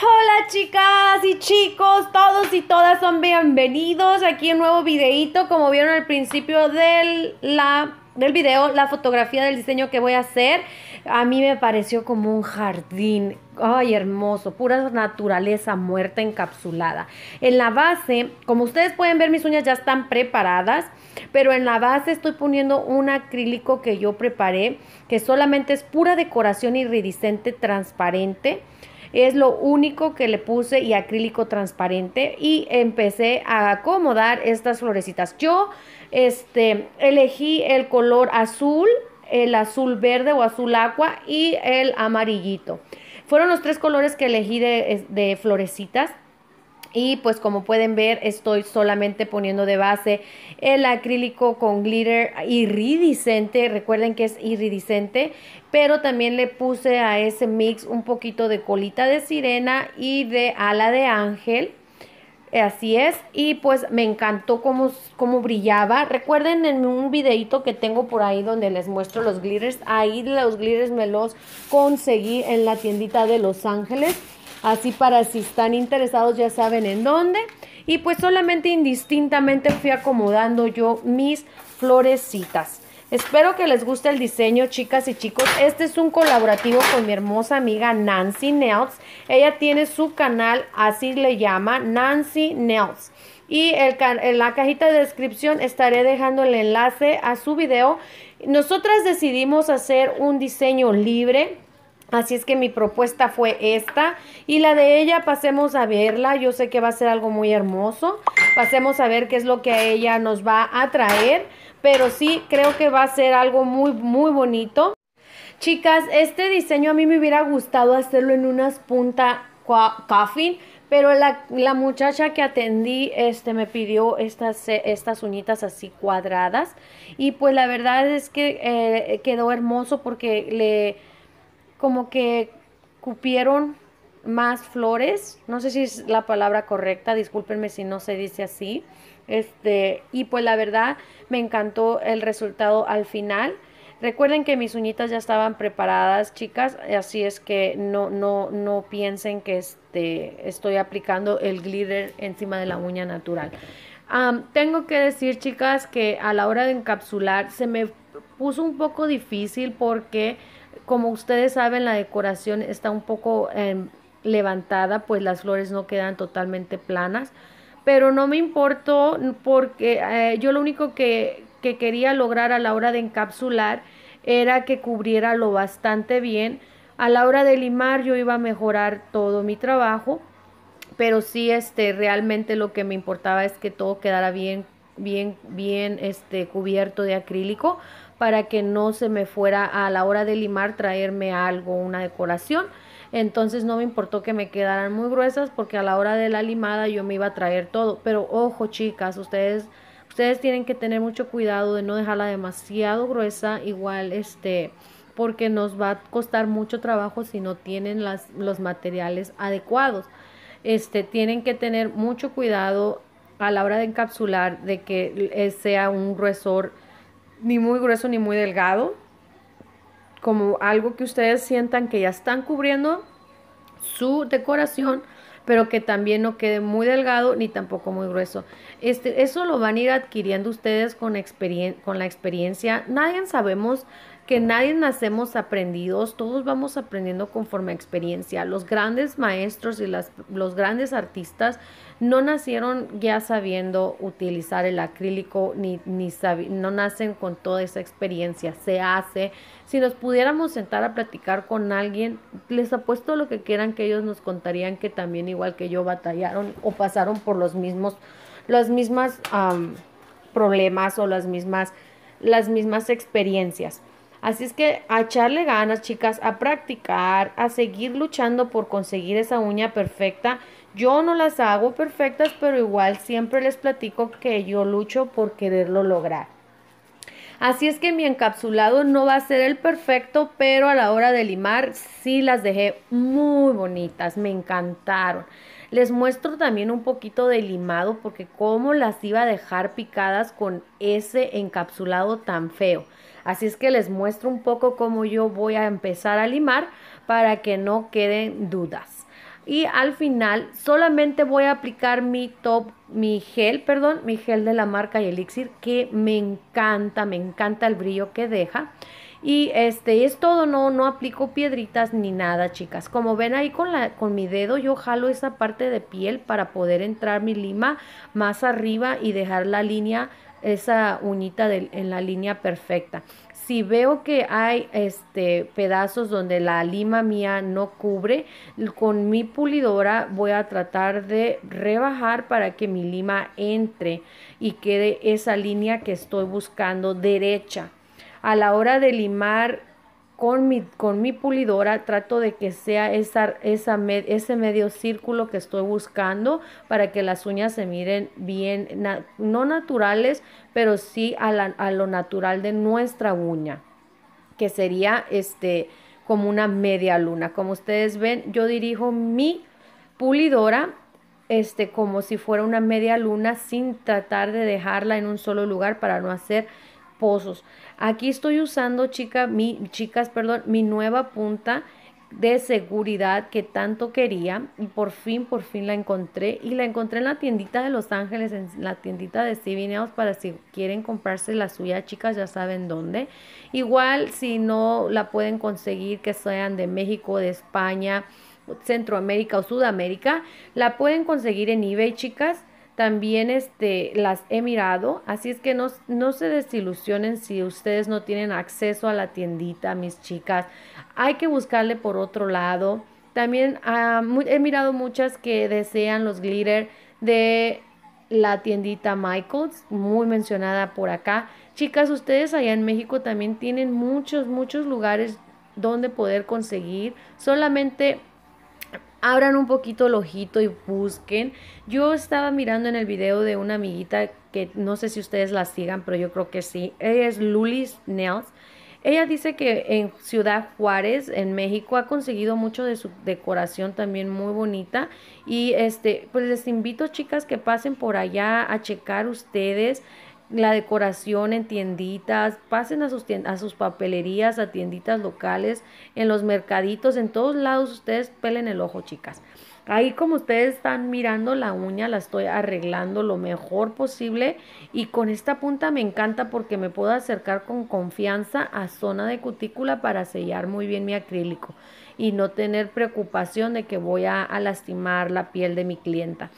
Hola chicas y chicos, todos y todas son bienvenidos aquí en un nuevo videito. Como vieron al principio del, la, del video, la fotografía del diseño que voy a hacer, a mí me pareció como un jardín. Ay, hermoso, pura naturaleza muerta encapsulada. En la base, como ustedes pueden ver, mis uñas ya están preparadas, pero en la base estoy poniendo un acrílico que yo preparé, que solamente es pura decoración iridiscente transparente. Es lo único que le puse y acrílico transparente y empecé a acomodar estas florecitas. Yo este, elegí el color azul, el azul verde o azul agua y el amarillito. Fueron los tres colores que elegí de, de florecitas y pues como pueden ver estoy solamente poniendo de base el acrílico con glitter iridiscente. Recuerden que es iridiscente, pero también le puse a ese mix un poquito de colita de sirena y de ala de ángel. Así es, y pues me encantó cómo, cómo brillaba. Recuerden en un videito que tengo por ahí donde les muestro los glitters. Ahí los glitters me los conseguí en la tiendita de Los Ángeles Así para si están interesados ya saben en dónde. Y pues solamente indistintamente fui acomodando yo mis florecitas. Espero que les guste el diseño, chicas y chicos. Este es un colaborativo con mi hermosa amiga Nancy Nails. Ella tiene su canal, así le llama, Nancy Nails Y en la cajita de descripción estaré dejando el enlace a su video. Nosotras decidimos hacer un diseño libre Así es que mi propuesta fue esta y la de ella pasemos a verla. Yo sé que va a ser algo muy hermoso. Pasemos a ver qué es lo que a ella nos va a traer. Pero sí, creo que va a ser algo muy, muy bonito. Chicas, este diseño a mí me hubiera gustado hacerlo en unas punta coffin. Pero la, muchacha que atendí este, me pidió estas, eh, estas uñitas así cuadradas. Y pues la verdad es que eh, quedó hermoso porque le como que cupieron más flores, no sé si es la palabra correcta, discúlpenme si no se dice así, este, y pues la verdad me encantó el resultado al final. Recuerden que mis uñitas ya estaban preparadas, chicas, así es que no, no, no piensen que este, estoy aplicando el glitter encima de la uña natural. tengo que decir, chicas, que a la hora de encapsular se me puso un poco difícil porque como ustedes saben, la decoración está un poco em, levantada, pues las flores no quedan totalmente planas. Pero no me importó porque eh, yo lo único que, quería lograr a la hora de encapsular era que cubriera lo bastante bien. A la hora de limar yo iba a mejorar todo mi trabajo, pero sí este realmente lo que me importaba es que todo quedara bien bien, bien este, cubierto de acrílico para que no se me fuera a la hora de limar traerme algo, una decoración. Entonces no me importó que me quedaran muy gruesas porque a la hora de la limada yo me iba a traer todo. Pero ojo chicas, ustedes, ustedes tienen que tener mucho cuidado de no dejarla demasiado gruesa. Igual este porque nos va a costar mucho trabajo si no tienen las, los materiales adecuados. Este, tienen que tener mucho cuidado a la hora de encapsular, de que eh, sea un gruesor ni muy grueso ni muy delgado, como algo que ustedes sientan que ya están cubriendo su decoración, pero que también no quede muy delgado ni tampoco muy grueso. Este, eso lo van a ir adquiriendo ustedes con, con la experiencia. Nadie sabemos que nadie nacemos aprendidos, todos vamos aprendiendo conforme a experiencia. Los grandes maestros y las, los grandes artistas no nacieron ya sabiendo utilizar el acrílico, ni, ni no nacen con toda esa experiencia, se hace. Si nos pudiéramos sentar a platicar con alguien, les apuesto lo que quieran que ellos nos contarían que también igual que yo batallaron o pasaron por los mismos, las mismas problemas o las mismas, las mismas experiencias. Así es que a echarle ganas, chicas, a practicar, a seguir luchando por conseguir esa uña perfecta. Yo no las hago perfectas, pero igual siempre les platico que yo lucho por quererlo lograr. Así es que mi encapsulado no va a ser el perfecto, pero a la hora de limar sí las dejé muy bonitas, me encantaron. Les muestro también un poquito de limado porque cómo las iba a dejar picadas con ese encapsulado tan feo. Así es que les muestro un poco cómo yo voy a empezar a limar para que no queden dudas. Y al final solamente voy a aplicar mi top, mi gel, perdón, mi gel de la marca y Elixir que me encanta, me encanta el brillo que deja. Y este es todo, no, no aplico piedritas ni nada, chicas. Como ven ahí con, la, con mi dedo, yo jalo esa parte de piel para poder entrar mi lima más arriba y dejar la línea esa uñita en la línea perfecta. Si veo que hay este, pedazos donde la lima mía no cubre, con mi pulidora voy a tratar de rebajar para que mi lima entre y quede esa línea que estoy buscando derecha. A la hora de limar con mi, pulidora trato de que sea esa, esa ese medio círculo que estoy buscando para que las uñas se miren bien, no naturales, pero sí a, a lo natural de nuestra uña, que sería este como una media luna. Como ustedes ven, yo dirijo mi pulidora este como si fuera una media luna sin tratar de dejarla en un solo lugar para no hacer pozos. Aquí estoy usando, chica, mi, chicas, perdón, mi nueva punta de seguridad que tanto quería y por fin, por fin la encontré y la encontré en la tiendita de Los Ángeles, en la tiendita de Stevie para si quieren comprarse la suya, chicas, ya saben dónde. Igual si no la pueden conseguir que sean de México, de España, Centroamérica o Sudamérica, la pueden conseguir en eBay, chicas también este, las he mirado, así es que no, se desilusionen si ustedes no tienen acceso a la tiendita, mis chicas. Hay que buscarle por otro lado. También ah, he mirado muchas que desean los glitter de la tiendita Michaels, muy mencionada por acá. Chicas, ustedes allá en México también tienen muchos, muchos lugares donde poder conseguir. Solamente abran un poquito el ojito y busquen. Yo estaba mirando en el video de una amiguita que no sé si ustedes la sigan, pero yo creo que sí. Ella es Lulis Nails. Ella dice que en Ciudad Juárez, en México, ha conseguido mucho de su decoración también muy bonita. Y este, pues les invito, chicas, que pasen por allá a checar ustedes la decoración en tienditas, pasen a sus, a sus papelerías, a tienditas locales, en los mercaditos, en todos lados ustedes pelen el ojo, chicas. Ahí como ustedes están mirando la uña, la estoy arreglando lo mejor posible y con esta punta me encanta porque me puedo acercar con confianza a zona de cutícula para sellar muy bien mi acrílico y no tener preocupación de que voy a lastimar la piel de mi clienta.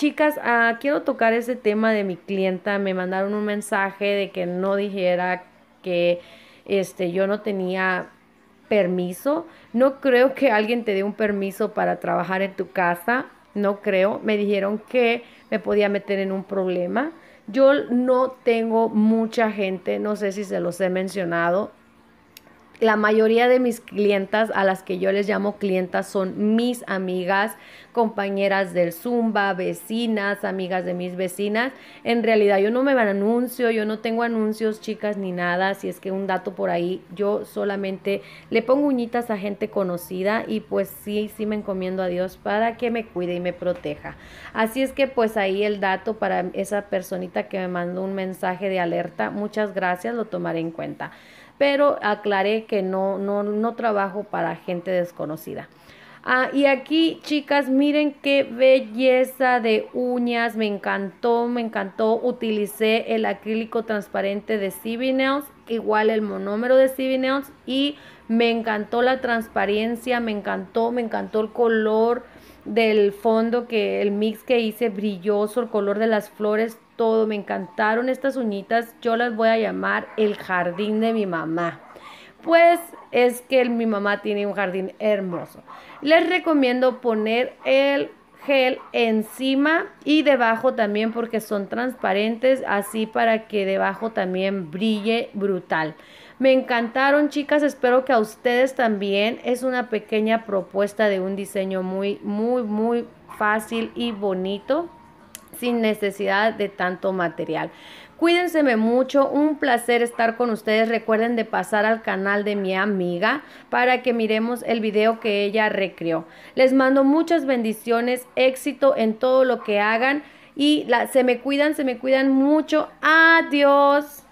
Chicas, ah, quiero tocar ese tema de mi clienta. Me mandaron un mensaje de que no dijera que este, yo no tenía permiso. No creo que alguien te dé un permiso para trabajar en tu casa. No creo. Me dijeron que me podía meter en un problema. Yo no tengo mucha gente, no sé si se los he mencionado la mayoría de mis clientas, a las que yo les llamo clientas, son mis amigas, compañeras del Zumba, vecinas, amigas de mis vecinas. En realidad yo no me van anuncio, yo no tengo anuncios, chicas, ni nada. Si es que un dato por ahí, yo solamente le pongo uñitas a gente conocida y pues sí, sí me encomiendo a Dios para que me cuide y me proteja. Así es que pues ahí el dato para esa personita que me mandó un mensaje de alerta. Muchas gracias, lo tomaré en cuenta pero aclaré que no, no, trabajo para gente desconocida. Ah, y aquí, chicas, miren qué belleza de uñas. Me encantó, me encantó. Utilicé el acrílico transparente de Sibineos. igual el monómero de CB y me encantó la transparencia, me encantó, me encantó el color del fondo que el mix que hice brilloso, el color de las flores, todo. Me encantaron estas uñitas. Yo las voy a llamar el jardín de mi mamá. Pues es que mi mamá tiene un jardín hermoso. Les recomiendo poner el gel encima y debajo también porque son transparentes así para que debajo también brille brutal. Me encantaron, chicas. Espero que a ustedes también. Es una pequeña propuesta de un diseño muy, muy, muy fácil y bonito sin necesidad de tanto material. Cuídense mucho, un placer estar con ustedes. Recuerden de pasar al canal de mi amiga para que miremos el video que ella recreó. Les mando muchas bendiciones, éxito en todo lo que hagan y se me cuidan, se me cuidan mucho. Adiós.